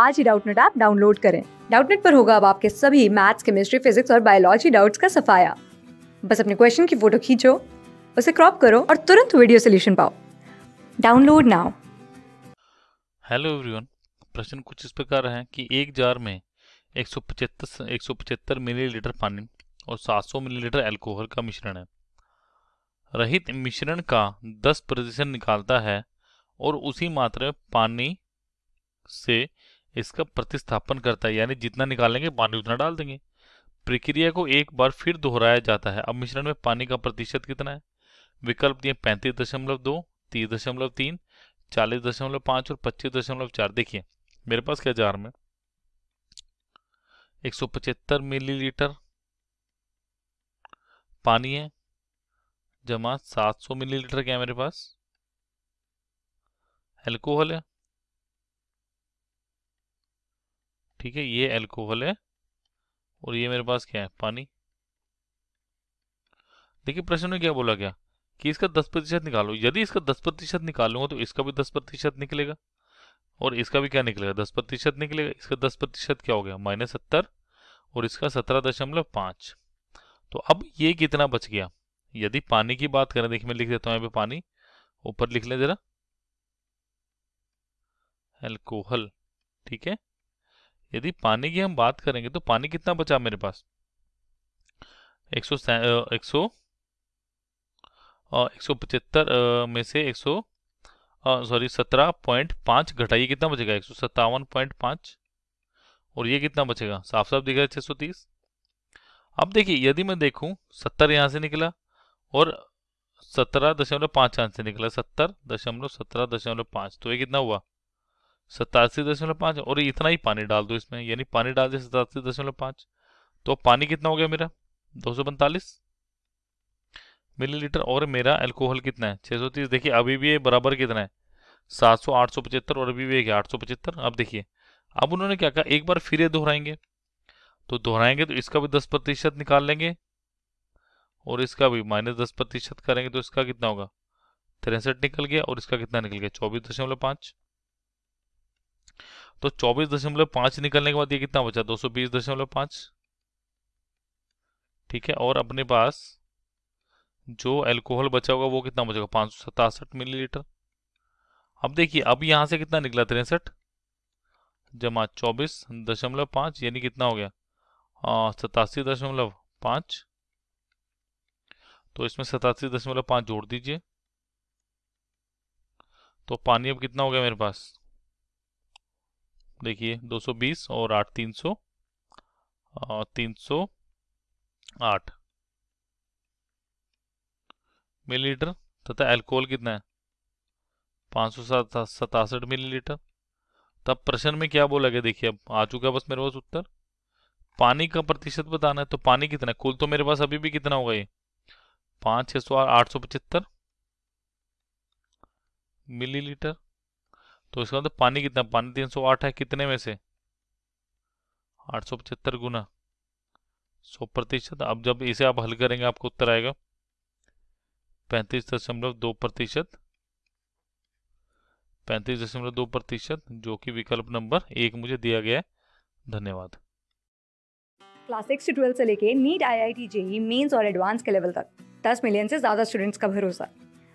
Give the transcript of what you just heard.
आज ही Doubtnut app download करें डाउटनेट पर होगा अब आपके सभी मैथ्स केमिस्ट्री फिजिक्स और बायोलॉजी डाउट्स का सफाया बस अपने क्वेश्चन की फोटो खींचो उसे क्रॉप करो और तुरंत वीडियो सोल्यूशन पाओ डाउनलोड नाउ हेलो एवरीवन प्रश्न कुछ इस प्रकार है कि एक जार में 175 175 मिलीलीटर पानी और 700 मिलीलीटर अल्कोहल का मिश्रण है रहित मिश्रण का 10 प्रतिशत निकालता है और उसी मात्रा में पानी से इसका प्रतिस्थापन करता है यानी जितना निकालेंगे पानी उतना डाल देंगे प्रक्रिया को एक बार फिर दोहराया जाता है अब मिश्रण में पानी का प्रतिशत कितना है विकल्प दिए पैंतीस दशमलव दो तीस दशमलव तीन चालीस दशमलव पाँच और पच्चीस दशमलव चार देखिए मेरे पास क्या जार में एक सौ पचहत्तर मिलीलीटर पानी है जमा सात सौ मिलीलीटर क्या है मेरे पास एल्कोहल है ठीक है ये एल्कोहल है और ये मेरे पास क्या है पानी देखिए प्रश्न में क्या बोला गया कि इसका दस प्रतिशत निकालो यदि इसका दस प्रतिशत निकालूंगा तो इसका भी दस प्रतिशत निकलेगा और इसका भी क्या निकलेगा दस प्रतिशत निकलेगा इसका दस प्रतिशत क्या हो गया माइनस सत्तर और इसका सत्रह दशमलव पांच तो अब ये कितना बच गया यदि पानी की बात करें देखिए मैं लिख देता हूं यहां पर पानी ऊपर लिख लें जरा एल्कोहल ठीक है यदि पानी की हम बात करेंगे तो पानी कितना बचा मेरे पास एक सौ एक सौ पचहत्तर में से एक सौ सॉरी सत्रह पॉइंट पाँच घटाइए कितना बचेगा एक सौ सत्तावन पॉइंट पाँच और ये कितना बचेगा साफ साफ दिख रहा है छः सौ तीस अब देखिए यदि मैं देखूं सत्तर यहाँ से निकला और सत्रह दशमलव पाँच यहाँ से निकला सत्तर दशमलव सत्रह दशमलव पाँच तो ये कितना हुआ सतासी दशमलव पाँच और इतना ही पानी डाल दो इसमें यानी पानी डाल दिया सतासी दशमलव पाँच तो पानी कितना हो गया मेरा दो सौ पैंतालीस मिलीलीटर और मेरा अल्कोहल कितना है छः सौ तीस देखिए अभी भी ये बराबर कितना है सात सौ आठ सौ पचहत्तर और अभी भी एक आठ सौ पचहत्तर अब देखिए अब उन्होंने क्या कहा एक बार फिर ये दोहराएंगे तो दोहराएंगे तो इसका भी दस प्रतिशत निकाल लेंगे और इसका भी माइनस दस प्रतिशत करेंगे तो इसका कितना होगा तिरसठ निकल गया और इसका कितना निकल गया चौबीस दशमलव पांच तो चौबीस दशमलव पांच निकलने के बाद ये कितना बचा दो सौ बीस दशमलव पांच ठीक है और अपने पास जो एल्कोहल बचा होगा वो कितना बचेगा पांच सौ सतासठ मिलीलीटर अब देखिए अब यहां से कितना निकला तिरसठ जमा चौबीस दशमलव पांच यानी कितना हो गया सतासी दशमलव पांच तो इसमें सतासी दशमलव पांच जोड़ दीजिए तो पानी अब कितना हो गया मेरे पास देखिए 220 और आठ तीन सौ तीन सौ आठ मिलीलीटर तथा अल्कोहल कितना है पाँच सौ सतासठ मिलीलीटर तब प्रश्न में क्या बोला गया देखिए अब आ चुका बस मेरे पास उत्तर पानी का प्रतिशत बताना है तो पानी कितना है कुल तो मेरे पास अभी भी कितना होगा ये पाँच छः सौ आठ सौ पचहत्तर मिलीलीटर तो इसका मतलब पानी कितना पानी तीन सौ आठ है कितने में से आठ सौ पचहत्तर गुना सौ प्रतिशत अब जब इसे आप हल करेंगे आपको उत्तर आएगा पैंतीस दशमलव दो प्रतिशत पैंतीस दशमलव दो प्रतिशत जो कि विकल्प नंबर एक मुझे दिया गया है धन्यवाद क्लास सिक्स से से लेके NEET I I T JEE mains और एडवांस के लेवल तक दस मिलियन से ज्यादा स्टूडेंट्स का भरोसा